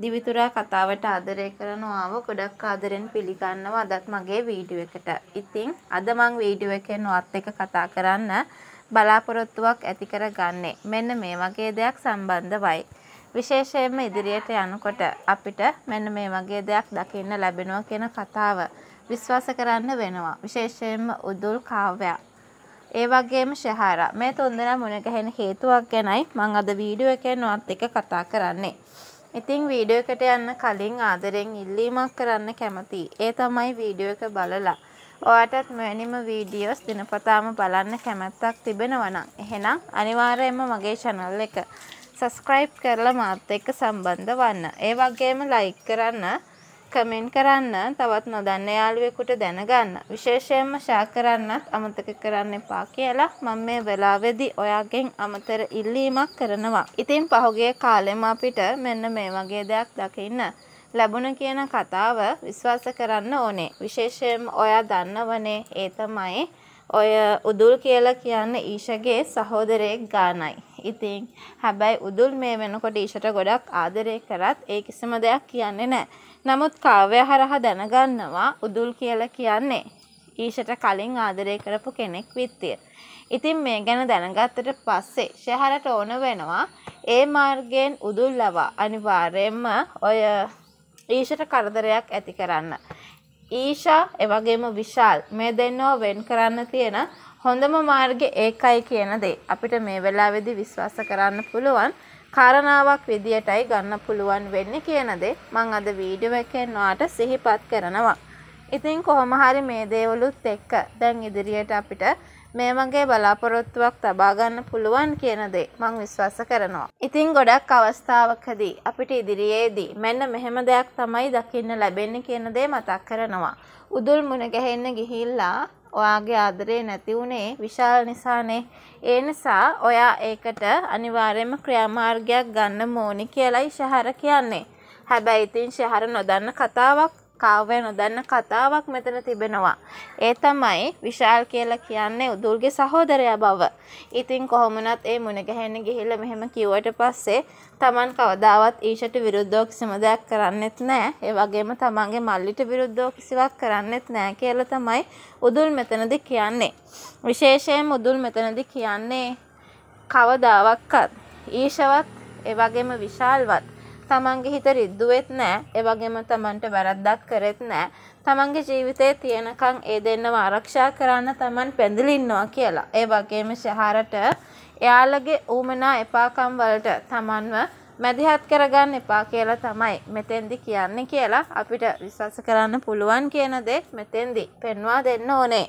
දිවිතුරා කතාවට ආදරය කරනවාව ගොඩක් ආදරෙන් පිළිගන්නවා අදත් මගේ වීඩියෝ එකට. ඉතින් අද මං වීඩියෝ එකේ නොත් එක කතා කරන්න බලාපොරොත්තුවක් ඇති කරගන්නේ. මෙන්න මේ වගේ දෙයක් සම්බන්ධවයි. විශේෂයෙන්ම ඉදිරියට යනකොට අපිට මෙන්න මේ වගේ දෙයක් දකින්න ලැබෙනවා කියන කතාව විශ්වාස කරන්න වෙනවා. විශේෂයෙන්ම උදුල් කාව්‍යයක්. ඒ වගේම ශහාරා මේ තුන්දෙනා මුණ ගැහෙන හේතුවක් ගැනයි මං අද වීඩියෝ එකේ නොත් එක කතා කරන්නේ. ඉතිං වීඩියෝ එකට යන්න කලින් ආදරෙන් ඉල්ලීමක් කරන්න කැමතියි. ඒ තමයි වීඩියෝ එක බලලා. ඔයාටත් මෙවැනිම වීඩියෝස් දිනපතාම බලන්න කැමැත්තක් තිබෙනවා නම් එහෙනම් අනිවාර්යයෙන්ම මගේ channel එක subscribe කරලා මාත් එක්ක සම්බන්ධ වන්න. ඒ වගේම like කරන්න කමෙන්ට් කරන්න තවත් නොදන්න යාළුවෙකුට දැනගන්න විශේෂයෙන්ම ෂා කරන්නත් අමතක කරන්න එපා කියලා මම මේ වෙලාවේදී ඔයාගෙන් අමතර ඉල්ලීමක් කරනවා. ඉතින් පහුගිය කාලෙම අපිට මෙන්න මේ වගේ දෙයක් දකින්න ලැබුණ කියන කතාව විශ්වාස කරන්න ඕනේ. විශේෂයෙන්ම ඔයා දන්නවනේ ඒ තමයි ඔය උදුල් කියලා කියන්නේ ඊෂගේ සහෝදරයෙක් ගානයි. ඉතින් හැබැයි උදුල් මේ වෙනකොට ඊෂට ගොඩක් ආදරය කරත් ඒ කිසිම දෙයක් කියන්නේ නැහැ. නමුත් කාව්‍ය හරහා දැනගන්නවා උදුල් කියලා කියන්නේ ඊෂට කලින් ආදරය කරපු කෙනෙක් විත්තිය. ඉතින් මේ ගැන දැනගත්තට පස්සේ ශහරට ඕන වෙනවා ඒ මාර්ගයෙන් උදුල් ලවා අනිවාර්යෙන්ම ඔය ඊෂට කරදරයක් ඇති කරන්න. ඊෂා එවගේම විශාල් මේ දෙන්නෝ වෙන් කරන්න තියෙන හොඳම මාර්ගය ඒකයි කියන දේ අපිට මේ වෙලාවේදී විශ්වාස කරන්න පුළුවන් කාරණාවක් විදියටයි ගන්න පුළුවන් වෙන්නේ කියන දේ මම අද වීඩියෝ එකෙන් ඔයාට සිහිපත් කරනවා. ඉතින් කොහොම හරි මේ දේවලුත් එක්ක දැන් ඉදිරියට අපිට මේ වගේ බලාපොරොත්තුවක් තබා ගන්න පුළුවන් කියන දේ මම විශ්වාස කරනවා. ඉතින් ගොඩක් අවස්ථාවකදී අපිට ඉදිරියේදී මෙන්න මෙහෙම දෙයක් තමයි දකින්න ලැබෙන්නේ කියන දේ මතක් කරනවා. උදුල් මුණ ගැහෙන්න ගිහිල්ලා ඔයාගේ ආදරේ නැති වුණේ විශාල නිසානේ. ඒ නිසා ඔයා ඒකට අනිවාර්යයෙන්ම ක්‍රියාමාර්ගයක් ගන්න ඕනි කියලා ඉෂහර කියන්නේ. හැබැයි ඉතින් ශහර නොදන්න කතාවක් කාව්‍ය නොදන්න කතාවක් මෙතන තිබෙනවා. ඒ තමයි විශාල් කියලා කියන්නේ උදුල්ගේ සහෝදරයා බව. ඉතින් කොහොමනත් ඒ මුණගැහෙන්න ගිහිල්ලා මෙහෙම කිව්වට පස්සේ Taman කවදාවත් ඊෂට විරුද්ධව කිසිම දෙයක් කරන්නෙත් නෑ. ඒ වගේම Tamanගේ මල්ලිට විරුද්ධව කිසිවක් කරන්නෙත් නෑ කියලා තමයි උදුල් මෙතනදී කියන්නේ. විශේෂයෙන් උදුල් මෙතනදී කියන්නේ කවදාවක්වත් ඊෂවත් ඒ වගේම විශාල්වත් තමන්ගේ හිත රිද්දුවෙත් නෑ එවගේම තමන්ට වැරද්දක් කරෙත් නෑ තමන්ගේ ජීවිතේ තියෙනකං ඒ දෙන්නව ආරක්ෂා කරන්න තමන් පැඳලින්නවා කියලා ඒ වගේම ශහරට එයාලගේ ඌමනා එපාකම් වලට තමන්ව මැදිහත් කරගන්න එපා කියලා තමයි මෙතෙන්දි කියන්නේ කියලා අපිට විශ්වාස කරන්න පුළුවන් කියන දේ මෙතෙන්දි පෙන්වා දෙන්න ඕනේ